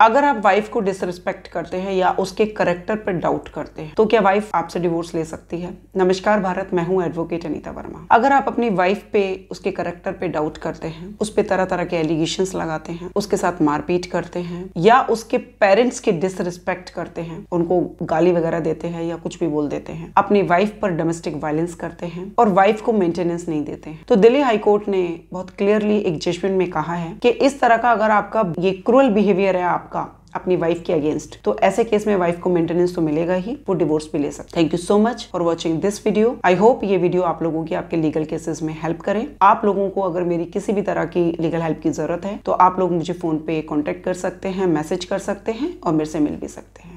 अगर आप वाइफ को डिसरिस्पेक्ट करते हैं या उसके करेक्टर पर डाउट करते हैं तो क्या वाइफ आपसे डिवोर्स ले सकती है नमस्कार भारत मैं हूं एडवोकेट अनीता वर्मा अगर आप अपनी वाइफ पे उसके करेक्टर पे डाउट करते हैं उस पर तरह तरह के एलिगेशन लगाते हैं उसके साथ मारपीट करते हैं या उसके पेरेंट्स के डिसरिस्पेक्ट करते हैं उनको गाली वगैरह देते हैं या कुछ भी बोल देते हैं अपनी वाइफ पर डोमेस्टिक वायलेंस करते हैं और वाइफ को मेंटेनेंस नहीं देते हैं तो दिल्ली हाईकोर्ट ने बहुत क्लियरली एक जजमेंट में कहा है कि इस तरह का अगर आपका ये क्रूअल बिहेवियर है आप आपका अपनी वाइफ के अगेंस्ट तो ऐसे केस में वाइफ को मेंटेनेंस तो मिलेगा ही वो डिवोर्स भी ले सकते thank you so much for watching this video I hope ये वीडियो आप लोगों की आपके लीगल केसेस में हेल्प करें आप लोगों को अगर मेरी किसी भी तरह की लीगल हेल्प की जरूरत है तो आप लोग मुझे फोन पे कॉन्टेक्ट कर सकते हैं मैसेज कर सकते हैं और मेरे से मिल भी सकते हैं